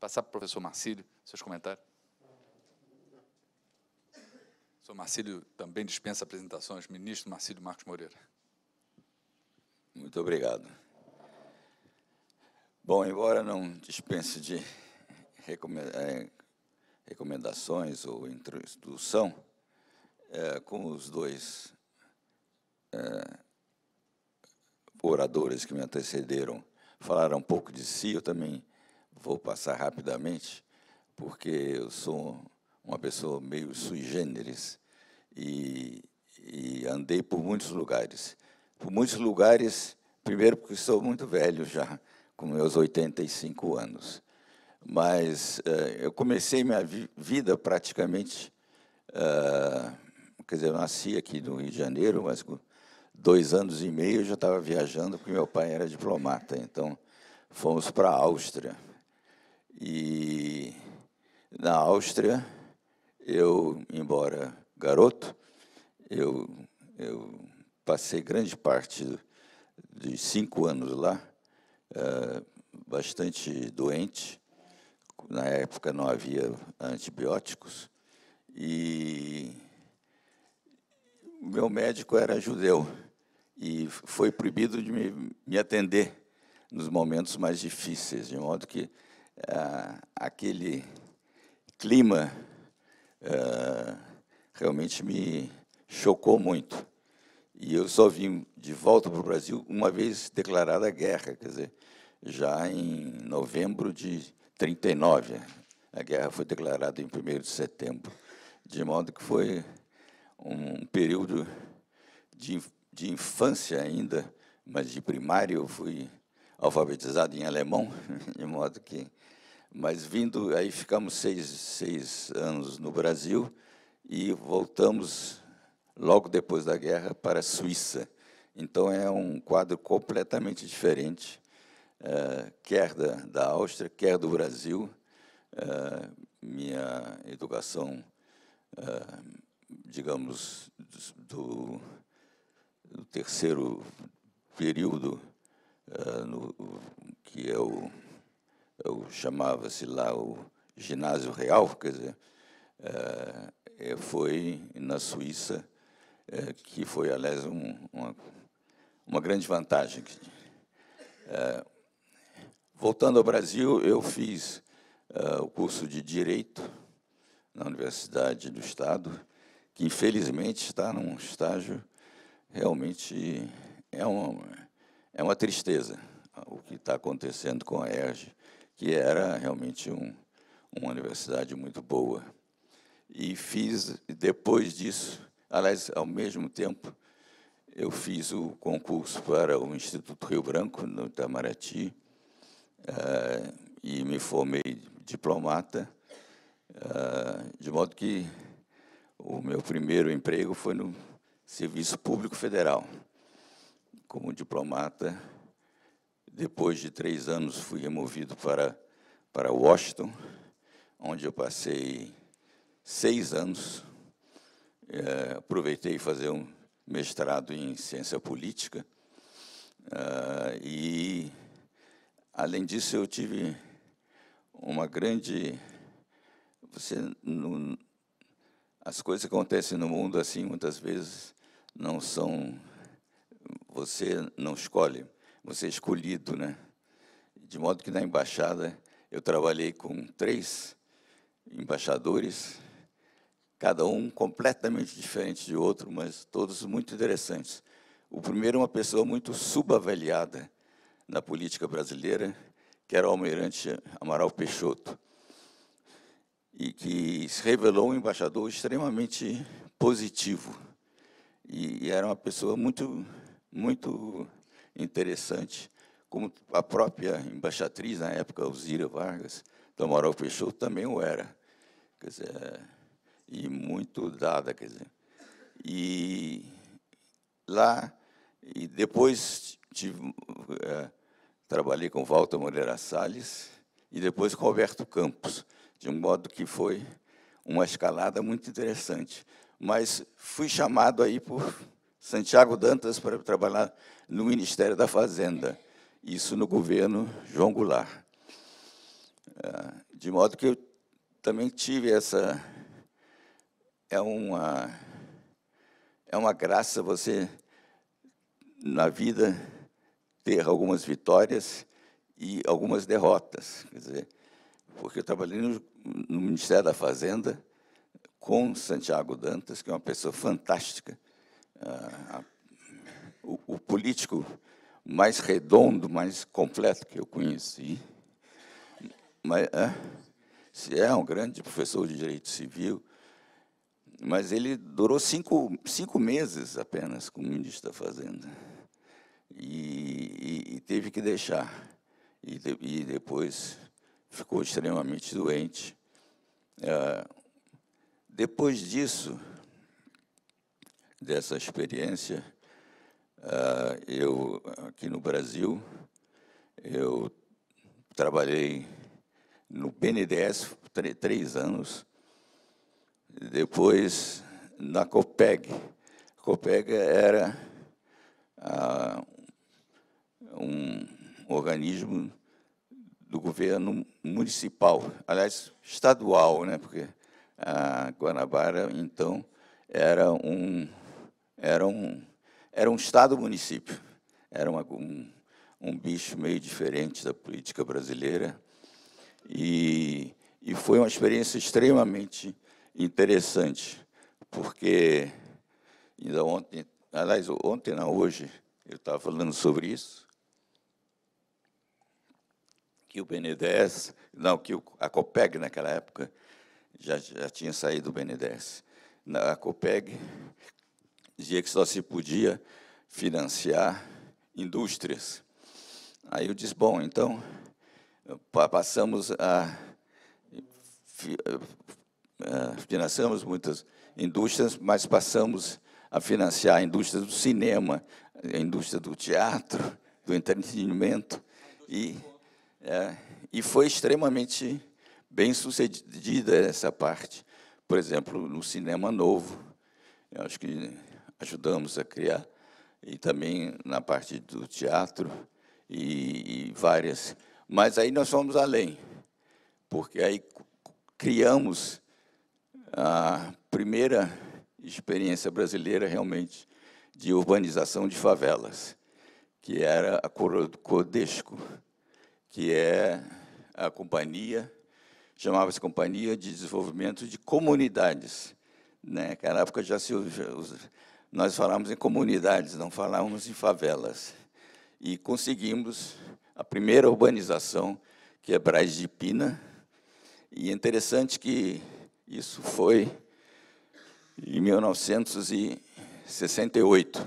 Passar para o professor Marcílio, seus comentários. O senhor Marcílio também dispensa apresentações. Ministro Marcílio Marcos Moreira. Muito obrigado. Bom, embora não dispense de é, recomendações ou introdução, é, com os dois é, oradores que me antecederam falaram um pouco de si, eu também Vou passar rapidamente, porque eu sou uma pessoa meio sui generis e, e andei por muitos lugares. Por muitos lugares, primeiro porque sou muito velho já, com meus 85 anos. Mas eh, eu comecei minha vi vida praticamente, eh, quer dizer, eu nasci aqui no Rio de Janeiro, mas com dois anos e meio eu já estava viajando, porque meu pai era diplomata. Então, fomos para a Áustria. E na Áustria, eu, embora garoto, eu, eu passei grande parte de cinco anos lá, é, bastante doente. Na época não havia antibióticos. E o meu médico era judeu e foi proibido de me, me atender nos momentos mais difíceis, de modo que ah, aquele clima ah, realmente me chocou muito. E eu só vim de volta para o Brasil uma vez declarada a guerra, quer dizer, já em novembro de 39. A guerra foi declarada em 1 de setembro, de modo que foi um período de, de infância ainda, mas de primário eu fui alfabetizado em alemão, de modo que mas vindo, aí ficamos seis, seis anos no Brasil e voltamos logo depois da guerra para a Suíça. Então é um quadro completamente diferente, é, quer da, da Áustria, quer do Brasil. É, minha educação, é, digamos, do, do, terceiro período, no, que é o chamava-se lá o Ginásio Real, quer dizer, é, foi na Suíça, é, que foi, aliás, um, uma, uma, grande vantagem. É, voltando ao Brasil, eu fiz o curso de Direito na Universidade do Estado, que infelizmente está num estágio realmente é uma, é uma tristeza o que está acontecendo com a ERGE, que era realmente um, uma universidade muito boa. E fiz, depois disso, aliás, ao mesmo tempo, eu fiz o concurso para o Instituto Rio Branco, no Itamaraty, uh, e me formei diplomata, uh, de modo que o meu primeiro emprego foi no Serviço Público Federal, como diplomata depois de três anos, fui removido para, para Washington, onde eu passei seis anos. É, aproveitei fazer um mestrado em ciência política. Uh, e, além disso, eu tive uma grande. Você, no as coisas que acontecem no mundo assim, muitas vezes, não são. Você não escolhe você é escolhido, né? De modo que na embaixada eu trabalhei com três embaixadores, cada um completamente diferente de outro, mas todos muito interessantes. O primeiro uma pessoa muito subavaliada na política brasileira, que era o almirante Amaral Peixoto, e que se revelou um embaixador extremamente positivo. E era uma pessoa muito, muito interessante, como a própria embaixatriz, na época, Alzira Vargas, do Amaral Peixoto, também o era. Quer dizer, e muito dada, quer dizer. E lá, e depois tive, é, trabalhei com Walter Moreira Salles e depois com Alberto Campos, de um modo que foi uma escalada muito interessante. Mas fui chamado aí por Santiago Dantas para trabalhar no Ministério da Fazenda, isso no governo João Goulart. Ah, de modo que eu também tive essa. É uma, é uma graça você, na vida, ter algumas vitórias e algumas derrotas. Quer dizer, porque eu trabalhei no, no Ministério da Fazenda com Santiago Dantas, que é uma pessoa fantástica ah, a, o, o político mais redondo, mais completo que eu conheci. Mas, é, se é um grande professor de direito civil, mas ele durou cinco, cinco meses apenas como ministro da Fazenda. E, e, e teve que deixar. E, de, e, depois ficou extremamente doente. É, depois disso, dessa experiência, uh, eu aqui no Brasil, eu trabalhei no BNDES três anos, depois na Copeg. Copeg era ah, um organismo do governo municipal, aliás, estadual, né? porque a ah, Guanabara, então, era um era um, era um Estado-município, era uma, um, um bicho meio diferente da política brasileira. E, e foi uma experiência extremamente interessante, porque ainda ontem, aliás, ontem não, hoje, eu estava falando sobre isso, que o BNDES, não, que a COPEG naquela época já, já tinha saído do BNDES. A COPEG dizia que só se podia financiar indústrias. Aí eu disse, bom, então eh, passamos a eh, eh, financiamos muitas indústrias, mas passamos a financiar a indústria do cinema, a indústria do teatro, do entretenimento e é, e foi extremamente bem sucedida essa parte. Por exemplo, no cinema novo, eu acho que ajudamos a criar, e também na parte do teatro e, e várias. Mas aí nós fomos além, porque aí criamos a primeira experiência brasileira realmente de urbanização de favelas, que era a Codesco, que é a companhia, chamava-se Companhia de Desenvolvimento de Comunidades. Né? Naquela época já se nós falávamos em comunidades, não falávamos em favelas. E conseguimos a primeira urbanização, que é Braz de Pina. E é interessante que isso foi em 1968.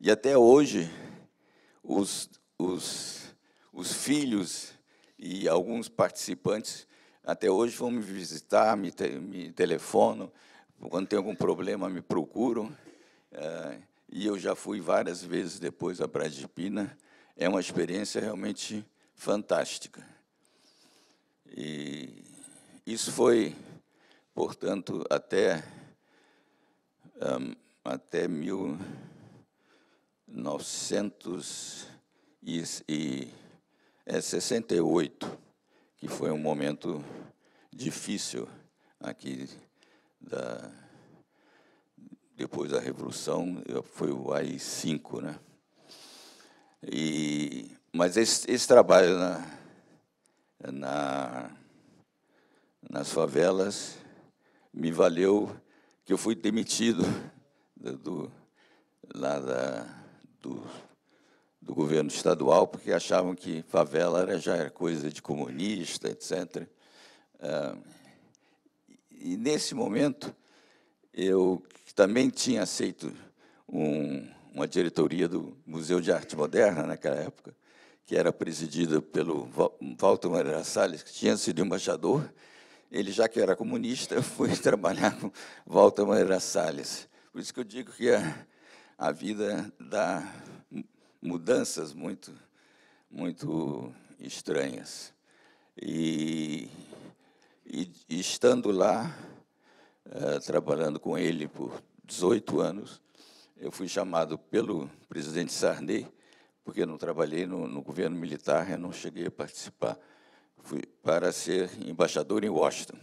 E até hoje, os, os, os filhos e alguns participantes até hoje vão me visitar, me, te, me telefonam, quando tem algum problema me procuram e eu já fui várias vezes depois de Pina, é uma experiência realmente fantástica. E isso foi, portanto, até, um, até 1968, é, que foi um momento difícil aqui da depois da Revolução, foi o AI-5, né? E, mas esse, esse trabalho na, na, nas favelas me valeu que eu fui demitido do, do lá da, do, do, governo estadual, porque achavam que favela era, já era coisa de comunista, etc. Ah, e, nesse momento, eu também tinha aceito um, uma diretoria do Museu de Arte Moderna naquela época, que era presidida pelo Walter Moreira Salles, que tinha sido embaixador. Ele, já que era comunista, foi trabalhar com Walter Moreira Salles. Por isso que eu digo que a, a vida dá mudanças muito, muito estranhas. e, e, e estando lá, eh, trabalhando com ele por 18 anos. Eu fui chamado pelo presidente Sarney, porque não trabalhei no, no governo militar, eu não cheguei a participar, fui para ser embaixador em Washington,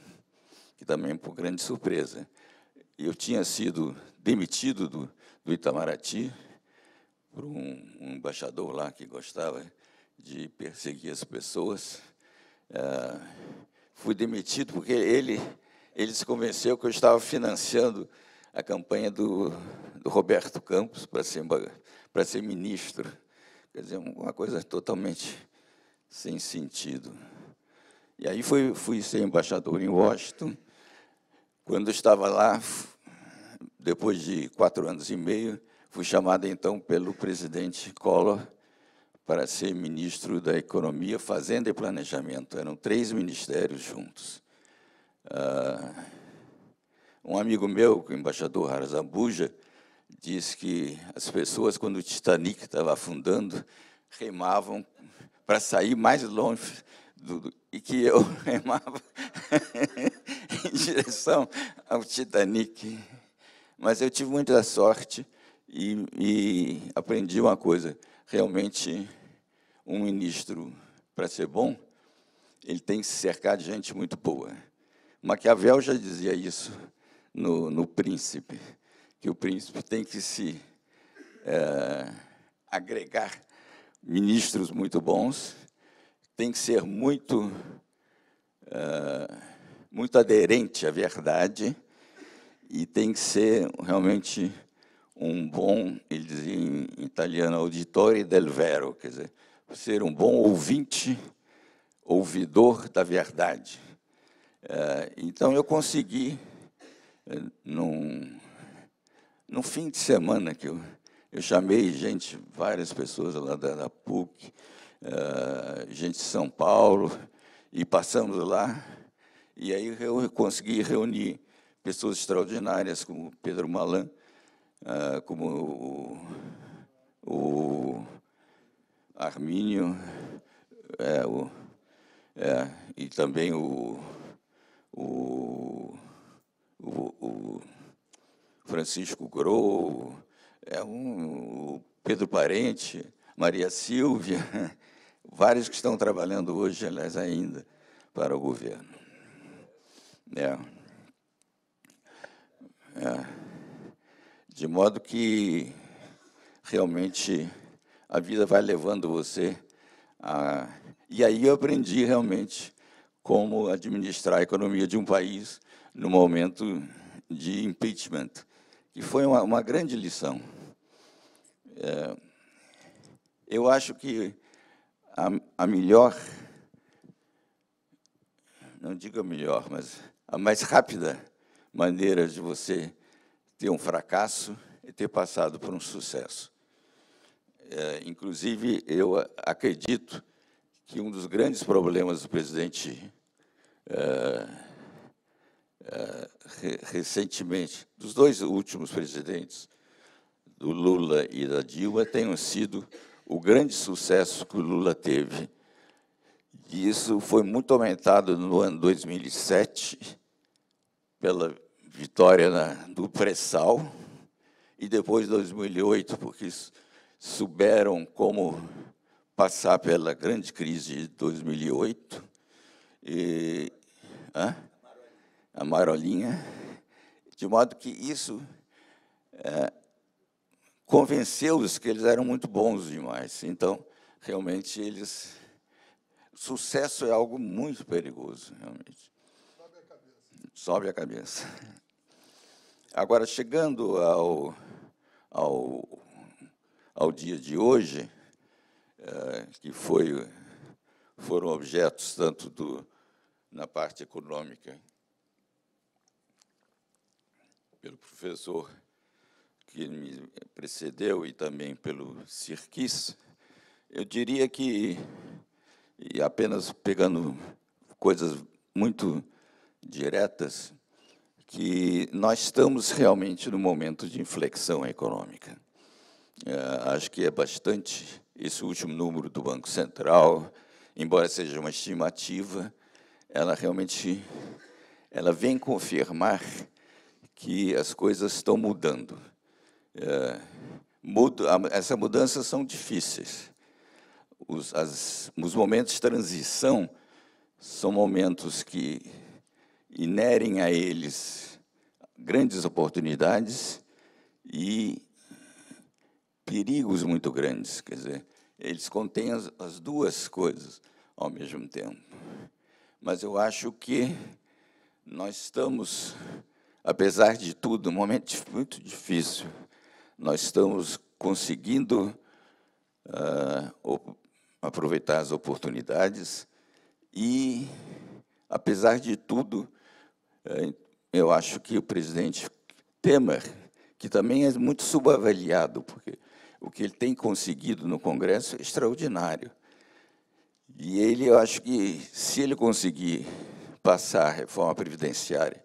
que também por grande surpresa. Eu tinha sido demitido do, do Itamaraty por um, um embaixador lá que gostava de perseguir as pessoas. Eh, fui demitido porque ele ele se convenceu que eu estava financiando a campanha do, do Roberto Campos para ser, para ser ministro. Quer dizer, uma coisa totalmente sem sentido. E aí fui, fui ser embaixador em Washington. Quando estava lá, depois de quatro anos e meio, fui chamado então pelo presidente Collor para ser ministro da Economia, Fazenda e Planejamento. Eram três ministérios juntos. Ah, um amigo meu, o embaixador Harazambuja, diz que as pessoas, quando o Titanic estava afundando, remavam para sair mais longe do, e que eu remava em direção ao Titanic. Mas eu tive muita sorte e, e aprendi uma coisa. Realmente, um ministro, para ser bom, ele tem que se cercar de gente muito boa. Maquiavel já dizia isso no, no Príncipe, que o príncipe tem que se é, agregar ministros muito bons, tem que ser muito, é, muito aderente à verdade e tem que ser realmente um bom, ele dizia em italiano, auditore del vero, quer dizer, ser um bom ouvinte, ouvidor da verdade. É, então eu consegui, é, num, num fim de semana que eu, eu chamei gente, várias pessoas lá da, da PUC, é, gente de São Paulo, e passamos lá, e aí eu consegui reunir pessoas extraordinárias como Pedro Malan, como o, o Armínio, é, o, é, e também o o, o, o Francisco Grou, é um, o Pedro Parente, Maria Silvia, vários que estão trabalhando hoje, aliás, ainda, para o governo. É. É. De modo que realmente a vida vai levando você a. E aí eu aprendi realmente como administrar a economia de um país no momento de impeachment, que foi uma, uma grande lição. É, eu acho que a, a melhor, não digo a melhor, mas a mais rápida maneira de você ter um fracasso é ter passado por um sucesso. É, inclusive, eu acredito que um dos grandes problemas do presidente eh, eh, recentemente, dos dois últimos presidentes, do Lula e da Dilma, tenham sido o grande sucesso que o Lula teve. E isso foi muito aumentado no ano 2007 pela vitória na, do pré-sal e depois 2008, porque souberam como passar pela grande crise de 2008, e, hã? a marolinha, de modo que isso é, convenceu-os que eles eram muito bons demais. Então, realmente, eles... Sucesso é algo muito perigoso, realmente. Sobe a cabeça. a cabeça. Agora, chegando ao, ao, ao dia de hoje, eh, que foi, foram objetos tanto do, na parte econômica pelo professor que me precedeu e também pelo Sirquis, eu diria que, e apenas pegando coisas muito diretas, que nós estamos realmente no momento de inflexão econômica. É, acho que é bastante esse último número do Banco Central, embora seja uma estimativa, ela realmente ela vem confirmar que as coisas estão mudando. É, essas mudanças são difíceis. Os, as, os momentos de transição são momentos que inerem a eles grandes oportunidades e perigos muito grandes. Quer dizer, eles contêm as, as duas coisas ao mesmo tempo. Mas eu acho que nós estamos, apesar de tudo, um momento muito difícil, nós estamos conseguindo uh, aproveitar as oportunidades e, apesar de tudo, eh, eu acho que o presidente Temer, que também é muito subavaliado, porque o que ele tem conseguido no Congresso é extraordinário. E ele, eu acho que, se ele conseguir passar a reforma previdenciária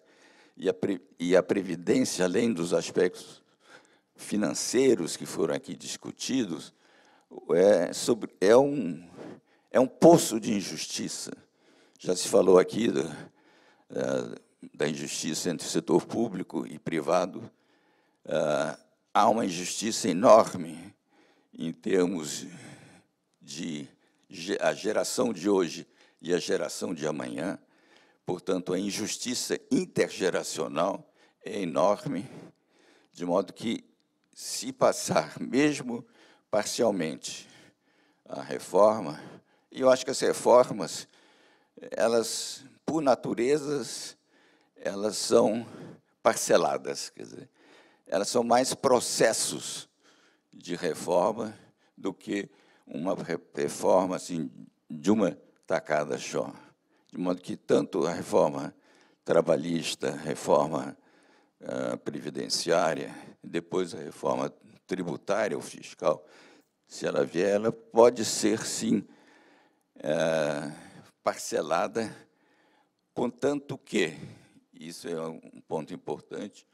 e a, pre, e a Previdência, além dos aspectos financeiros que foram aqui discutidos, é, sobre, é, um, é um poço de injustiça. Já se falou aqui do, eh, da, injustiça entre o setor público e privado. Uh, há uma injustiça enorme em termos de a geração de hoje e a geração de amanhã. Portanto, a injustiça intergeracional é enorme, de modo que, se passar, mesmo parcialmente, a reforma, e eu acho que as reformas, elas, por naturezas, elas são parceladas. Quer dizer, elas são mais processos de reforma do que uma reforma assim, de uma tacada só. De modo que tanto a reforma trabalhista, reforma uh, previdenciária, depois a reforma tributária ou fiscal, se ela vier, ela pode ser, sim, uh, parcelada, contanto que, isso é um ponto importante,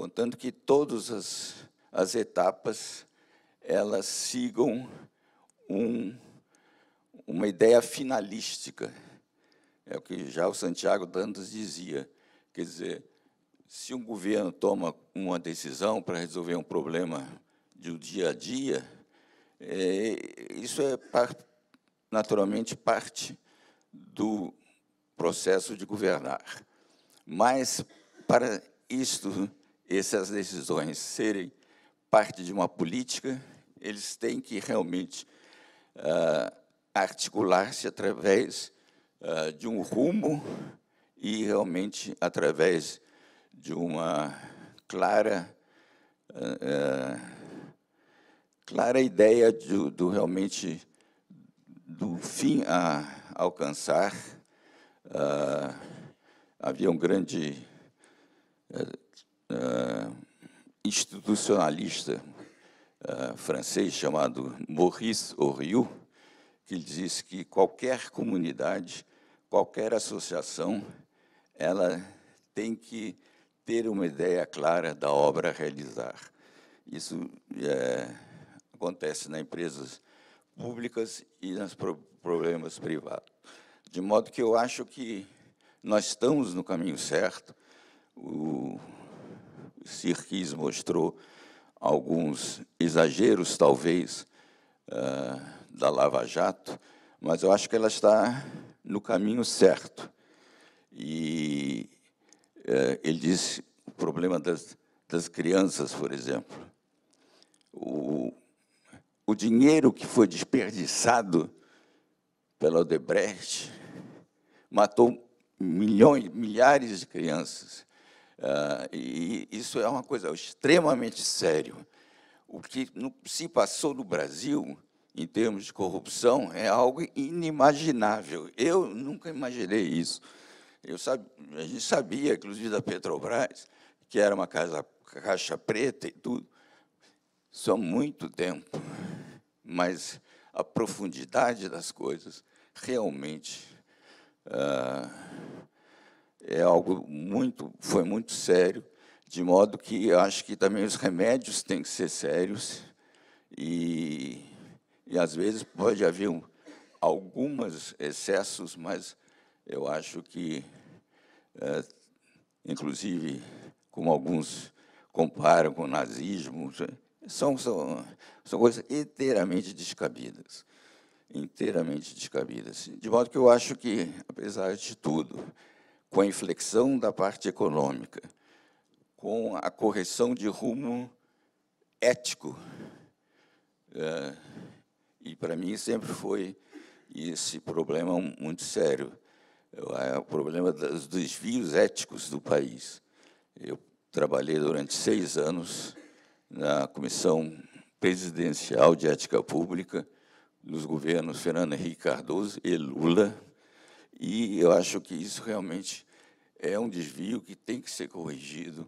contanto que todas as, as etapas elas sigam um, uma ideia finalística. É o que já o Santiago Dantas dizia. Quer dizer, se um governo toma uma decisão para resolver um problema de o dia a dia, é, isso é par, naturalmente parte do processo de governar. Mas, para isto essas decisões serem parte de uma política, eles têm que realmente uh, articular-se através uh, de um rumo e realmente através de uma clara uh, clara ideia do, realmente do fim a alcançar havia um grande eh, uh, institucionalista uh, francês chamado Maurice Oriou, que diz que qualquer comunidade, qualquer associação, ela tem que ter uma ideia clara da obra a realizar. Isso é, acontece nas empresas públicas e nos pro problemas privados. De modo que eu acho que nós estamos no caminho certo. O, Sirquis mostrou alguns exageros, talvez, uh, da Lava Jato, mas eu acho que ela está no caminho certo. E uh, ele diz o problema das, das crianças, por exemplo. O, o dinheiro que foi desperdiçado pela Odebrecht matou milhões, milhares de crianças. Ah, e isso é uma coisa extremamente séria. O que se passou no Brasil, em termos de corrupção, é algo inimaginável. Eu nunca imaginei isso. Eu a gente sabia, inclusive da Petrobras, que era uma casa, caixa preta e tudo, só muito tempo. Mas a profundidade das coisas realmente. Uh, é algo muito, foi muito sério, de modo que acho que também os remédios têm que ser sérios e, e às vezes pode haver um, alguns excessos, mas eu acho que, é, inclusive, como alguns comparam com o nazismo, são, são, são coisas inteiramente descabidas, inteiramente descabidas. De modo que eu acho que, apesar de tudo, com a inflexão da parte econômica, com a correção de rumo ético. É, e para mim sempre foi esse problema muito sério. É o problema dos desvios éticos do país. Eu trabalhei durante seis anos na Comissão Presidencial de Ética Pública dos governos Fernando Henrique Cardoso e Lula, e eu acho que isso realmente é um desvio que tem que ser corrigido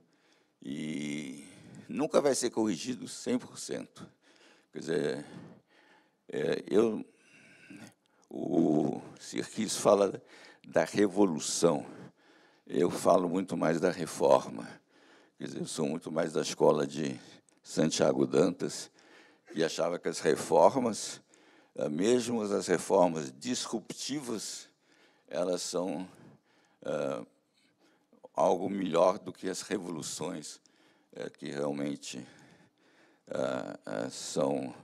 e nunca vai ser corrigido 100%. Quer dizer, é, eu, o Sirquis fala da revolução, eu falo muito mais da reforma. Quer dizer, eu sou muito mais da escola de Santiago Dantas, que achava que as reformas, mesmo as reformas disruptivas, elas são algo melhor do que as revoluções eh, que realmente são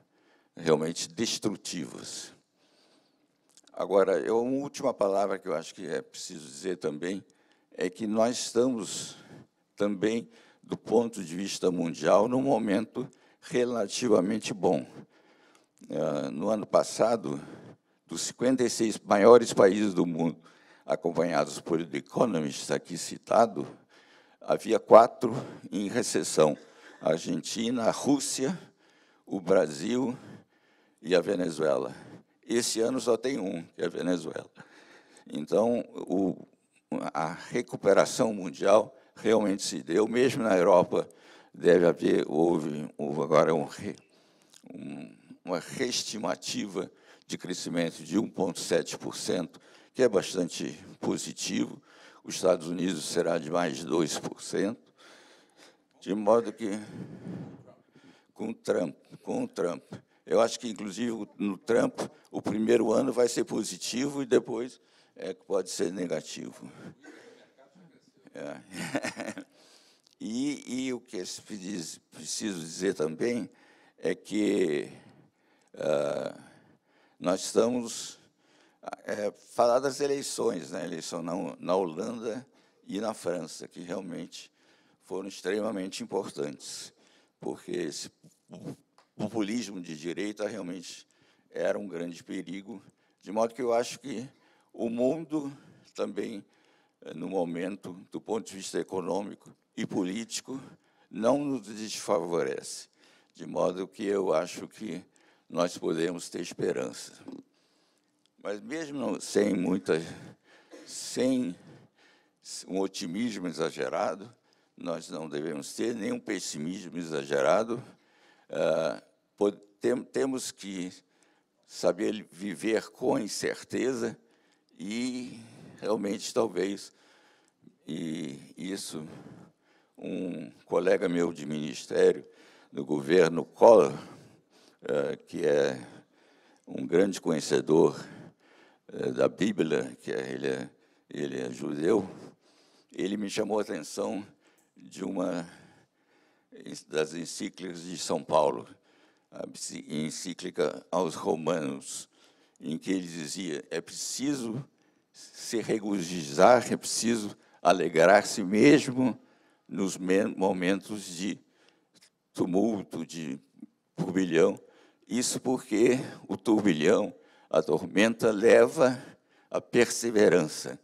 realmente destrutivas. Agora, eu, uma última palavra que eu acho que é preciso dizer também é que nós estamos também, do ponto de vista mundial, num momento relativamente bom. no ano passado, dos 56 maiores países do mundo, acompanhados por The Economist, aqui citado, havia quatro em recessão: a Argentina, a Rússia, o Brasil e a Venezuela. Esse ano só tem um, que é a Venezuela. Então, o, a recuperação mundial realmente se deu, mesmo na Europa deve haver, houve, houve agora um, um, uma reestimativa de crescimento de 1,7%, que é bastante positivo. Os Estados Unidos será de mais de 2%, de modo que com o Trump, com o Trump. Eu acho que inclusive no Trump o primeiro ano vai ser positivo e depois é que pode ser negativo. É. E, e, o que é preciso dizer também é que uh, nós estamos é, falar das eleições, né? eleição na, na Holanda e na França, que realmente foram extremamente importantes, porque esse populismo de direita realmente era um grande perigo, de modo que eu acho que o mundo também, eh, no momento, do ponto de vista econômico e político, não nos desfavorece, de modo que eu acho que nós podemos ter esperança. Mas mesmo sem muita, sem um otimismo exagerado, nós não devemos ter nenhum pessimismo exagerado. Ah, temos que saber viver com incerteza e realmente talvez e isso um colega meu de ministério do governo Collor eh, que é um grande conhecedor eh, da Bíblia, que é, ele, é, ele é judeu, ele me chamou a atenção de uma das encíclicas de São Paulo, a encíclica aos Romanos, em que ele dizia: é preciso se regozijar, é preciso alegrar-se mesmo nos momentos de tumulto, de turbilhão, isso porque o turbilhão, a tormenta, leva à perseverança,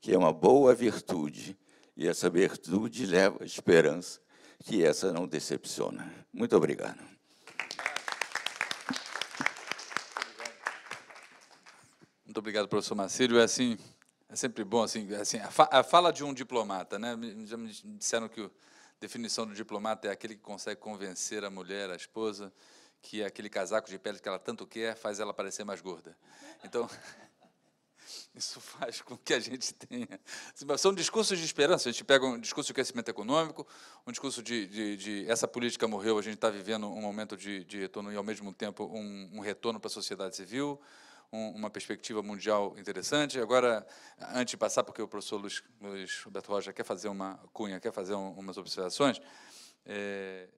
que é uma boa virtude. E essa virtude leva à esperança, que essa não decepciona. Muito obrigado. Muito obrigado, professor Marcílio. É assim, é sempre bom assim, é assim a, fala de um diplomata, né? Já me disseram que a definição do diplomata é aquele que consegue convencer a mulher, a esposa, que aquele casaco de pele que ela tanto quer faz ela parecer mais gorda. Então, isso faz com que a gente tenha. São discursos de esperança. A gente pega um discurso de crescimento econômico, um discurso de. de, de essa política morreu, a gente está vivendo um momento de, de, retorno e, ao mesmo tempo, um, um retorno para a sociedade civil, um, uma perspectiva mundial interessante. Agora, antes de passar, porque o professor Luiz, Luiz Roberto Rocha quer fazer uma cunha, quer fazer um, umas observações. É,